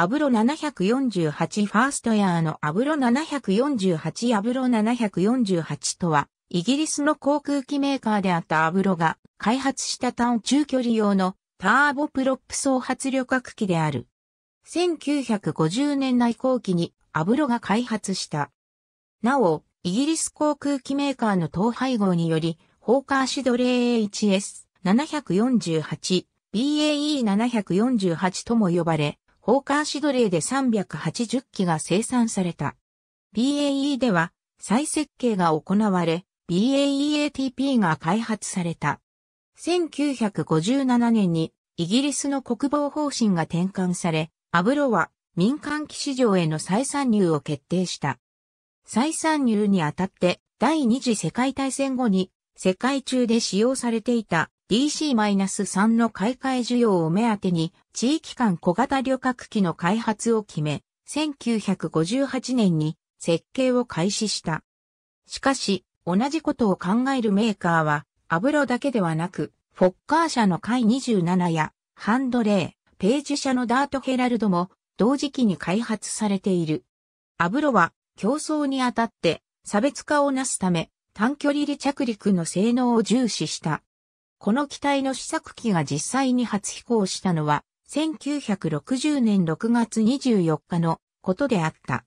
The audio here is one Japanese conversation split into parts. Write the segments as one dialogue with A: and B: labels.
A: アブロ748ファーストエアーのアブロ748アブロ748とは、イギリスの航空機メーカーであったアブロが開発した単中距離用のターボプロップ総発旅客機である。1950年代後期にアブロが開発した。なお、イギリス航空機メーカーの統廃合により、ホーカーシドレー HS748、BAE748 とも呼ばれ、ホーカーシドレーで380機が生産された。BAE では再設計が行われ、BAEATP が開発された。1957年にイギリスの国防方針が転換され、アブロは民間機市場への再参入を決定した。再参入にあたって第二次世界大戦後に世界中で使用されていた DC-3 の買い替え需要を目当てに地域間小型旅客機の開発を決め、1958年に設計を開始した。しかし、同じことを考えるメーカーは、アブロだけではなく、フォッカー社の回27や、ハンドレー、ページ社のダートヘラルドも、同時期に開発されている。アブロは、競争にあたって、差別化をなすため、短距離離着陸の性能を重視した。この機体の試作機が実際に初飛行したのは、1960年6月24日のことであった。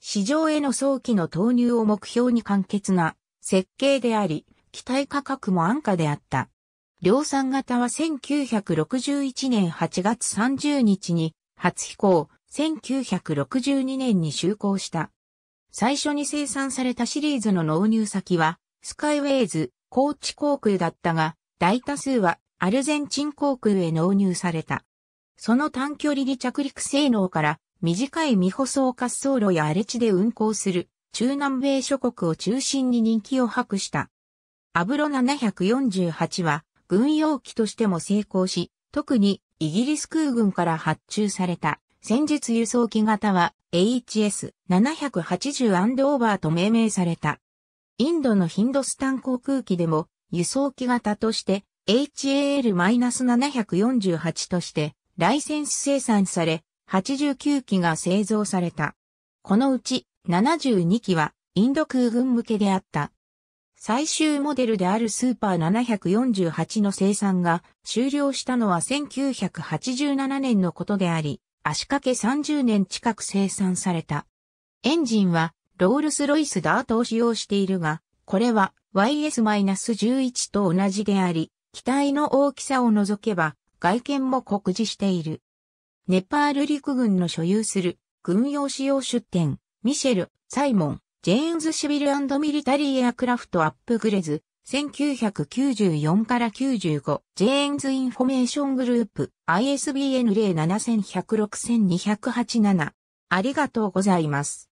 A: 市場への早期の投入を目標に簡潔な設計であり、機体価格も安価であった。量産型は1961年8月30日に初飛行、1962年に就航した。最初に生産されたシリーズの納入先は、スカイウェイズ、高知航空だったが、大多数はアルゼンチン航空へ納入された。その短距離離着陸性能から短い未舗装滑走路や荒れ地で運航する中南米諸国を中心に人気を博した。アブロ748は軍用機としても成功し、特にイギリス空軍から発注された戦術輸送機型は HS780 アンドオーバーと命名された。インドのヒンドスタン航空機でも輸送機型として HAL-748 としてライセンス生産され、89機が製造された。このうち72機はインド空軍向けであった。最終モデルであるスーパー748の生産が終了したのは1987年のことであり、足掛け30年近く生産された。エンジンはロールスロイスダートを使用しているが、これは YS-11 と同じであり、機体の大きさを除けば外見も酷似している。ネパール陸軍の所有する軍用使用出展、ミシェル、サイモン、ジェーンズ・シビルミリタリー・エアクラフト・アップグレズ、1994から95、ジェーンズ・インフォメーショングループ、ISBN 0 7 1 0 6 2 8 7ありがとうございます。